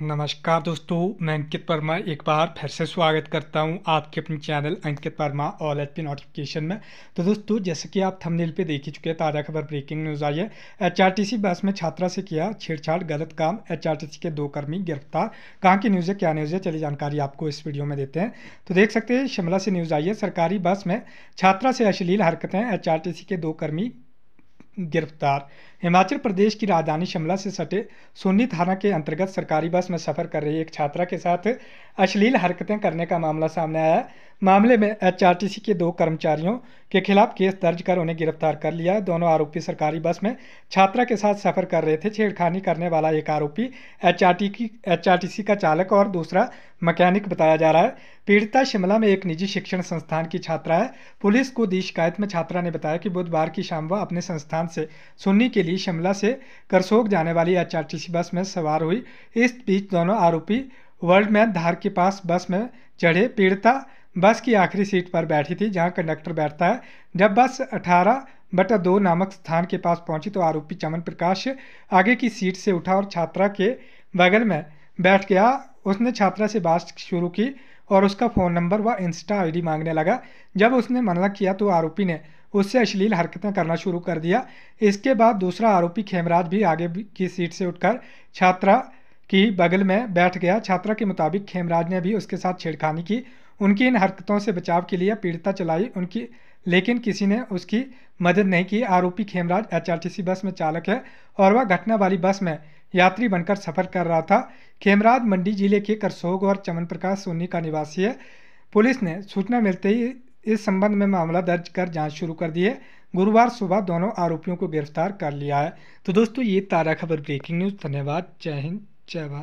नमस्कार दोस्तों मैं अंकित वर्मा एक बार फिर से स्वागत करता हूं आपके अपने channel Ankit Verma all H P notification में तो दोस्तों जैसे कि आप थंबनेल पे देख ही चुके हैं ताज़ा खबर ब्रेकिंग न्यूज़ आई है एचआरटीसी बस में छात्रा से किया छेड़छाड़ गलत काम एचआरटीसी के दो कर्मी गिरफ्तार कहाँ की न्यूज़ है क्या न्यूज़ है चलिए जानकारी आपको इस वीडियो में देते हैं तो देख सकते हैं शिमला से न्यूज़ आई है सरकारी बस में छात्रा से अश्लील हरकतें एच के दो कर्मी गिरफ्तार हिमाचल प्रदेश की राजधानी शिमला से सटे सोनी थाना के अंतर्गत सरकारी बस में सफर कर रही एक छात्रा के साथ अश्लील हरकतें करने का मामला सामने आया मामले में एचआरटीसी के दो कर्मचारियों के खिलाफ केस दर्ज कर उन्हें गिरफ्तार कर लिया दोनों आरोपी सरकारी बस में छात्रा के साथ सफर कर रहे थे छेड़खानी करने वाला एक आरोपी एचआरटीसी का चालक और दूसरा मैकेनिक बताया जा रहा है पीड़िता शिमला में एक निजी शिक्षण संस्थान की छात्रा है पुलिस को दी शिकायत में छात्रा ने बताया कि बुधवार की शाम वह अपने संस्थान से सुन्नी के लिए शिमला से करसोग जाने वाली एच बस में सवार हुई इस बीच दोनों आरोपी वर्ल्ड मैन धार के पास बस में चढ़े पीड़िता बस की आखिरी सीट पर बैठी थी जहां कंडक्टर बैठता है जब बस अठारह बटा दो नामक स्थान के पास पहुंची तो आरोपी चमन प्रकाश आगे की सीट से उठा और छात्रा के बगल में बैठ गया उसने छात्रा से बात शुरू की और उसका फ़ोन नंबर व इंस्टा आईडी मांगने लगा जब उसने मना किया तो आरोपी ने उससे अश्लील हरकतें करना शुरू कर दिया इसके बाद दूसरा आरोपी खेमराज भी आगे की सीट से उठकर छात्रा की बगल में बैठ गया छात्रा के मुताबिक खेमराज ने भी उसके साथ छेड़खानी की उनकी इन हरकतों से बचाव के लिए पीड़िता चलाई उनकी लेकिन किसी ने उसकी मदद नहीं की आरोपी खेमराज एचआरटीसी बस में चालक है और वह घटना वाली बस में यात्री बनकर सफर कर रहा था खेमराज मंडी जिले के करसोग और चमन प्रकाश सोनी का निवासी है पुलिस ने सूचना मिलते ही इस संबंध में मामला दर्ज कर जांच शुरू कर दी है गुरुवार सुबह दोनों आरोपियों को गिरफ्तार कर लिया है तो दोस्तों ये तारा खबर ब्रेकिंग न्यूज़ धन्यवाद जय हिंद trzeba